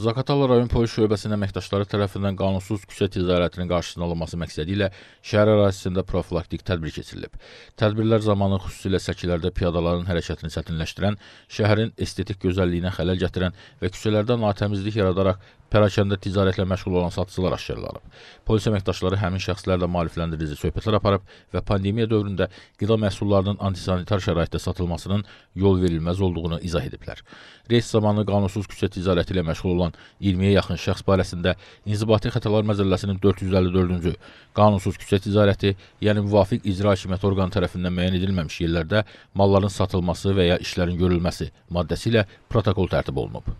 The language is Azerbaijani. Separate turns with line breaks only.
Zaqatala rayon polis şöbəsinin əməkdaşları tərəfindən qanunsuz küçə ticarətinin qarşısının alınması məqsədi ilə şəhər ərazisində profilaktik tədbir keçirilib. Tədbirlər zamanı xüsusilə səkilərdə piyadaların hərəkətini çətinləşdirən, şəhərin estetik gözəlliyinə xələl gətirən və küçələrdə natəmizlik yaradaraq Pərakəndə ticarətlə məşğul olan satıcılar aşkarlanıb. Polis əməkdaşları həmin şəxslərlə maarifləndirici söhbətlər aparıb və pandemiya dövründə qida məhsullarının antisanitar şəraitdə satılmasının yol verilməz olduğunu izah ediblər. Reys zamanı qanunsuz küçə ticarəti ilə məşğul olan 20-yə yaxın şəxs barəsində İnzibati Xətalar Məcəlləsinin 454-cü qanunsuz küçə ticarəti, yəni müvafiq icra hakimiyyəti orqanı tərəfindən müəyyən edilməmiş yerlərdə malların satılması və ya işlərin görülməsi maddəsi ilə protokol tərtib olunub.